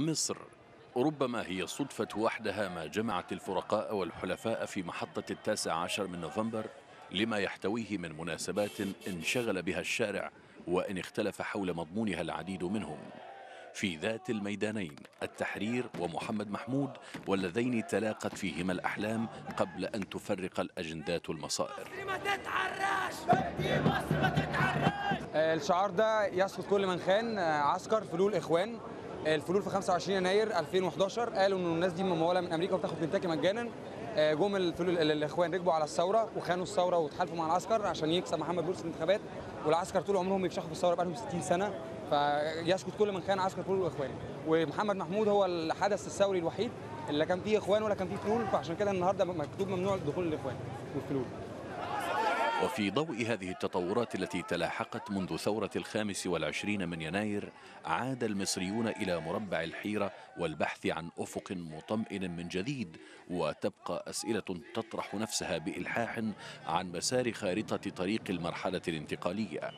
مصر ربما هي الصدفة وحدها ما جمعت الفرقاء والحلفاء في محطة التاسع عشر من نوفمبر لما يحتويه من مناسبات انشغل بها الشارع وإن اختلف حول مضمونها العديد منهم في ذات الميدانين التحرير ومحمد محمود واللذين تلاقت فيهما الأحلام قبل أن تفرق الأجندات المصائر ما مصر ما الشعار ده يسقط كل من خان عسكر فلول إخوان الفلول في 25 يناير 2011 قالوا ان الناس دي مموله من امريكا وبتاخد كنتاكي مجانا آه، جم الفلول الاخوان ركبوا على الثوره وخانوا الثوره وتحالفوا مع العسكر عشان يكسب محمد بولس الانتخابات والعسكر طول عمرهم بيفشخوا في الثوره بقالهم 60 سنه فيسكت كل من خان عسكر فلول واخوان ومحمد محمود هو الحدث الثوري الوحيد اللي كان فيه اخوان ولا كان فيه فلول فعشان كده النهارده مكتوب ممنوع دخول الاخوان والفلول وفي ضوء هذه التطورات التي تلاحقت منذ ثورة الخامس والعشرين من يناير عاد المصريون إلى مربع الحيرة والبحث عن أفق مطمئن من جديد وتبقى أسئلة تطرح نفسها بإلحاح عن مسار خارطة طريق المرحلة الانتقالية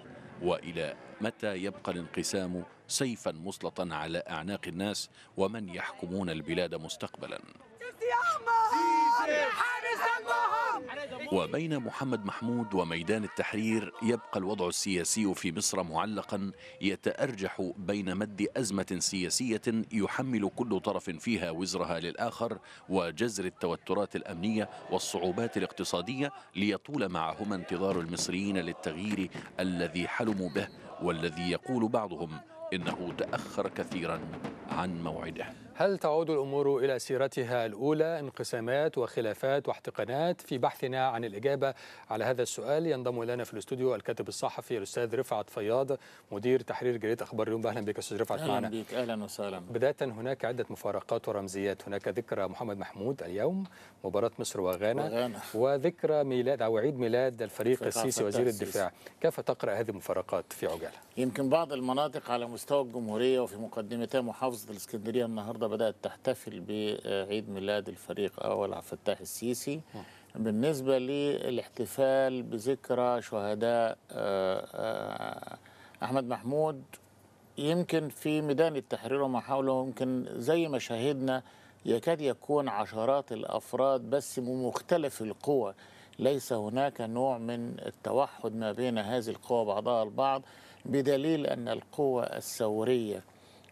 وإلى متى يبقى الانقسام سيفا مسلطا على أعناق الناس ومن يحكمون البلاد مستقبلا يا وبين محمد محمود وميدان التحرير يبقى الوضع السياسي في مصر معلقا يتأرجح بين مد أزمة سياسية يحمل كل طرف فيها وزرها للآخر وجزر التوترات الأمنية والصعوبات الاقتصادية ليطول معهما انتظار المصريين للتغيير الذي حلموا به والذي يقول بعضهم إنه تأخر كثيرا عن موعده هل تعود الأمور إلى سيرتها الأولى انقسامات وخلافات واحتقانات في بحثنا عن الإجابة على هذا السؤال ينضم إلينا في الاستوديو الكاتب الصحفي الأستاذ رفعت فياض مدير تحرير جريدة أخبار اليوم أهلا بك أستاذ رفعت أهلا معنا بك أهلا وسهلا بداية هناك عدة مفارقات ورمزيات هناك ذكرى محمد محمود اليوم مباراة مصر وغانا وذكرى ميلاد أو عيد ميلاد الفريق السيسي وزير الدفاع كيف تقرأ هذه المفارقات في عجالة؟ يمكن بعض المناطق على مستوى الجمهورية وفي مقدمتها محافظة الإسكندرية النهاردة النهارده بدات تحتفل بعيد ميلاد الفريق اول عبد الفتاح السيسي بالنسبه للاحتفال بذكرى شهداء آه، آه، احمد محمود يمكن في ميدان التحرير وما حوله يمكن زي ما شاهدنا يكاد يكون عشرات الافراد بس مختلف القوى ليس هناك نوع من التوحد ما بين هذه القوى بعضها البعض بدليل ان القوى الثوريه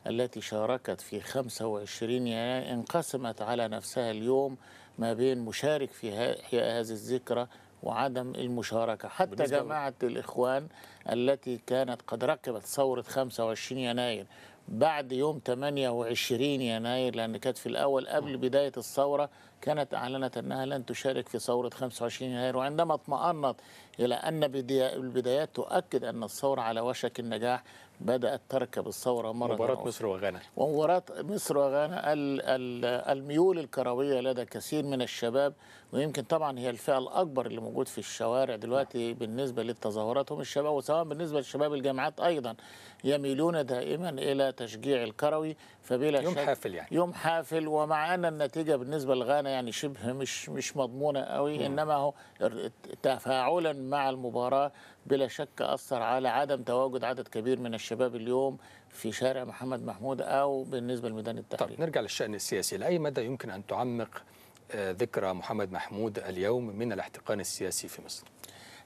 التي شاركت في 25 يناير انقسمت على نفسها اليوم ما بين مشارك في احياء هذه الذكرى وعدم المشاركة حتى جماعة الإخوان التي كانت قد ركبت ثورة 25 يناير بعد يوم 28 يناير لأن كانت في الأول قبل آه. بداية الثورة كانت أعلنت أنها لن تشارك في ثورة 25 يناير وعندما اطمأنت إلى أن البدايات تؤكد أن الثورة على وشك النجاح بدأت تركب الثورة مرة مباراة مصر وغانا ومباراة مصر وغانا الميول الكروية لدى كثير من الشباب ويمكن طبعا هي الفئة الأكبر اللي موجود في الشوارع دلوقتي نعم. بالنسبة للتظاهرات هم الشباب وسواء بالنسبة لشباب الجامعات أيضا يميلون دائما إلى تشجيع الكروي فبلا يوم شك حافل يعني يوم حافل ومع أن النتيجة بالنسبة لغانا يعني شبه مش مش مضمونة قوي نعم. إنما هو تفاعلا مع المباراة بلا شك أثر على عدم تواجد عدد كبير من الشباب اليوم في شارع محمد محمود أو بالنسبة لميدان التحرير طب نرجع للشأن السياسي لأي مدى يمكن أن تعمق آه، ذكرى محمد محمود اليوم من الاحتقان السياسي في مصر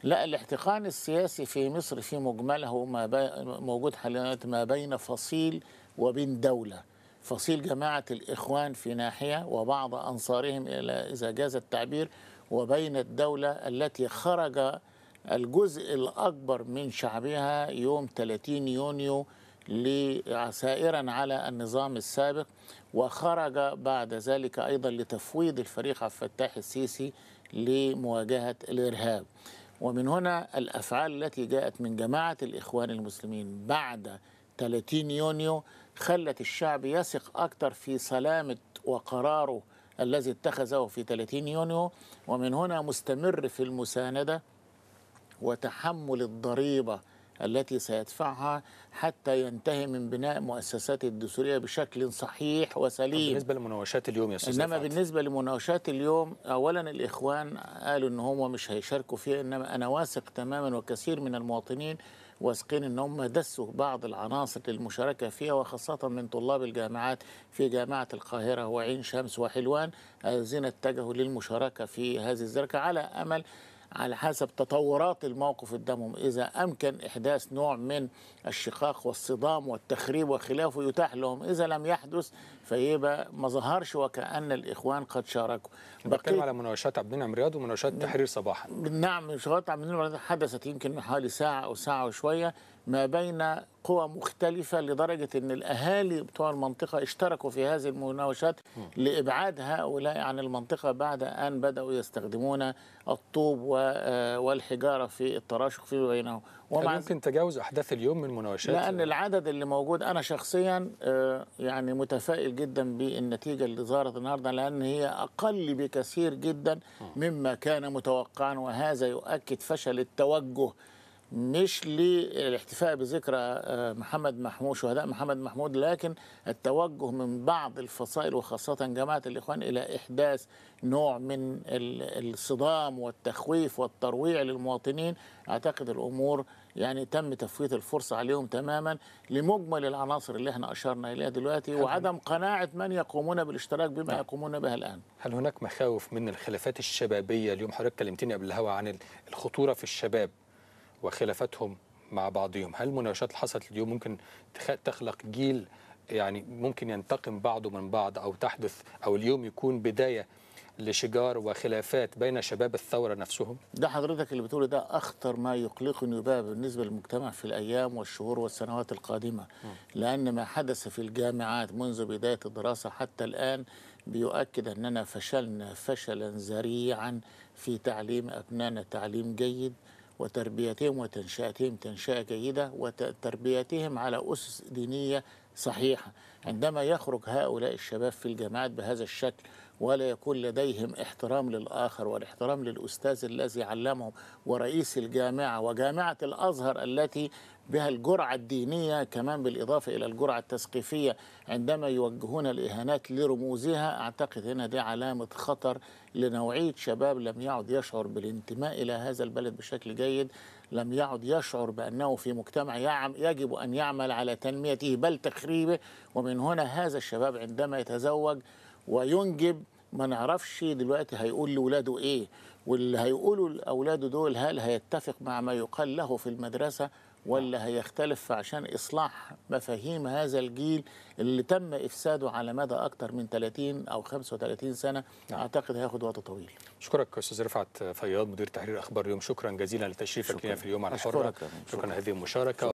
لا الاحتقان السياسي في مصر في مجمله ما موجود حاليا ما بين فصيل وبين دولة فصيل جماعة الإخوان في ناحية وبعض أنصارهم إلى إذا جاز التعبير وبين الدولة التي خرج الجزء الأكبر من شعبها يوم 30 يونيو سائرا على النظام السابق وخرج بعد ذلك أيضا لتفويض الفريق عبد الفتاح السيسي لمواجهة الإرهاب ومن هنا الأفعال التي جاءت من جماعة الإخوان المسلمين بعد 30 يونيو خلت الشعب يثق أكثر في سلامة وقراره الذي اتخذه في 30 يونيو ومن هنا مستمر في المساندة وتحمل الضريبه التي سيدفعها حتى ينتهي من بناء مؤسسات الدستوريه بشكل صحيح وسليم. بالنسبه لمناوشات اليوم يا استاذ انما بالنسبه لمناوشات اليوم اولا الاخوان قالوا ان هم مش هيشاركوا فيها انما انا واثق تماما وكثير من المواطنين واثقين ان هم دسوا بعض العناصر للمشاركه فيها وخاصه من طلاب الجامعات في جامعه القاهره وعين شمس وحلوان الذين اتجهوا للمشاركه في هذه الزركه على امل على حسب تطورات الموقف قدامهم إذا أمكن إحداث نوع من الشقاق والصدام والتخريب وخلافه يتاح لهم إذا لم يحدث فيبقى ما ظهرش وكأن الإخوان قد شاركوا بتكلم على مناوشات عبد المنعم رياض ومناوشات تحرير صباحا نعم مناوشات عبد المنعم حدثت يمكن من حوالي ساعة أو ساعة وشوية ما بين قوى مختلفة لدرجة أن الأهالي بتوع المنطقة اشتركوا في هذه المناوشات لإبعاد هؤلاء عن المنطقة بعد أن بدأوا يستخدمون الطوب آه، والحجارة في التراشق فيما بينهم ومع يمكن تجاوز أحداث اليوم من مناوشات لأن العدد اللي موجود أنا شخصيا آه، يعني متفائل جدا بالنتيجة اللي ظهرت النهاردة لأن هي أقل بكثير جدا مما كان متوقعا وهذا يؤكد فشل التوجه مش للاحتفاء بذكرى آه، محمد محمود شهداء محمد محمود لكن التوجه من بعض الفصائل وخاصة جماعة الإخوان إلى إحداث نوع من الصدام والتخويف والترويع للمواطنين أعتقد الأمور يعني تم تفويت الفرصة عليهم تماما لمجمل العناصر اللي احنا أشرنا إليها دلوقتي وعدم قناعة من يقومون بالاشتراك بما نعم. يقومون به الآن هل هناك مخاوف من الخلافات الشبابية اليوم حضرتك كلمتني قبل الهواء عن الخطورة في الشباب وخلافاتهم مع بعضهم هل المناوشات اللي حصلت اليوم ممكن تخلق جيل يعني ممكن ينتقم بعضه من بعض أو تحدث أو اليوم يكون بداية لشجار وخلافات بين شباب الثورة نفسهم؟ ده حضرتك اللي بتقوله ده أخطر ما يقلقني بقى بالنسبة للمجتمع في الأيام والشهور والسنوات القادمة م. لأن ما حدث في الجامعات منذ بداية الدراسة حتى الآن بيؤكد أننا فشلنا فشلا ذريعا في تعليم أبنائنا تعليم جيد وتربيتهم وتنشئتهم تنشئة جيدة وتربيتهم على أسس دينية صحيحة عندما يخرج هؤلاء الشباب في الجامعات بهذا الشكل ولا يكون لديهم احترام للآخر والاحترام للأستاذ الذي علمهم ورئيس الجامعة وجامعة الأزهر التي بها الجرعة الدينية كمان بالإضافة إلى الجرعة التثقيفية عندما يوجهون الإهانات لرموزها أعتقد هنا دي علامة خطر لنوعية شباب لم يعد يشعر بالانتماء إلى هذا البلد بشكل جيد لم يعد يشعر بأنه في مجتمع يجب أن يعمل على تنميته بل تخريبه ومن هنا هذا الشباب عندما يتزوج وينجب ما نعرفش دلوقتي هيقول لولاده ايه واللي هيقولوا لاولاده دول هل هيتفق مع ما يقال له في المدرسه نعم. ولا هيختلف عشان إصلاح مفاهيم هذا الجيل اللي تم إفساده على مدى أكتر من 30 أو 35 سنة نعم. أعتقد هياخد وقت طويل أشكرك أستاذ رفعت فياض مدير تحرير أخبار اليوم شكرا جزيلا لتشريفك لنا في اليوم على الحرة شكرا لهذه المشاركة